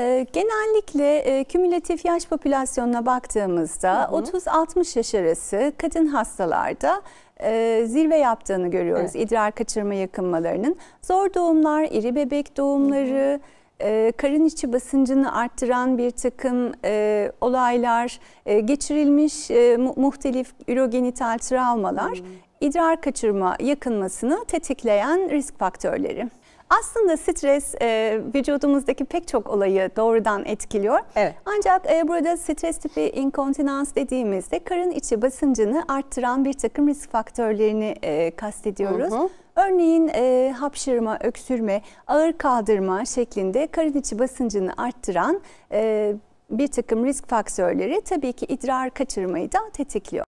Ee, genellikle e, kümülatif yaş popülasyonuna baktığımızda 30-60 yaş arası kadın hastalarda e, zirve yaptığını görüyoruz. Evet. İdrar kaçırma yakınmalarının. Zor doğumlar, iri bebek doğumları... Hı hı e, karın içi basıncını arttıran bir takım e, olaylar, e, geçirilmiş e, muhtelif ürogenital travmalar hmm idrar kaçırma yakınmasını tetikleyen risk faktörleri. Aslında stres e, vücudumuzdaki pek çok olayı doğrudan etkiliyor. Evet. Ancak e, burada stres tipi inkontinans dediğimizde karın içi basıncını arttıran bir takım risk faktörlerini e, kastediyoruz. Hı hı. Örneğin e, hapşırma, öksürme, ağır kaldırma şeklinde karın içi basıncını arttıran e, bir takım risk faktörleri tabii ki idrar kaçırmayı da tetikliyor.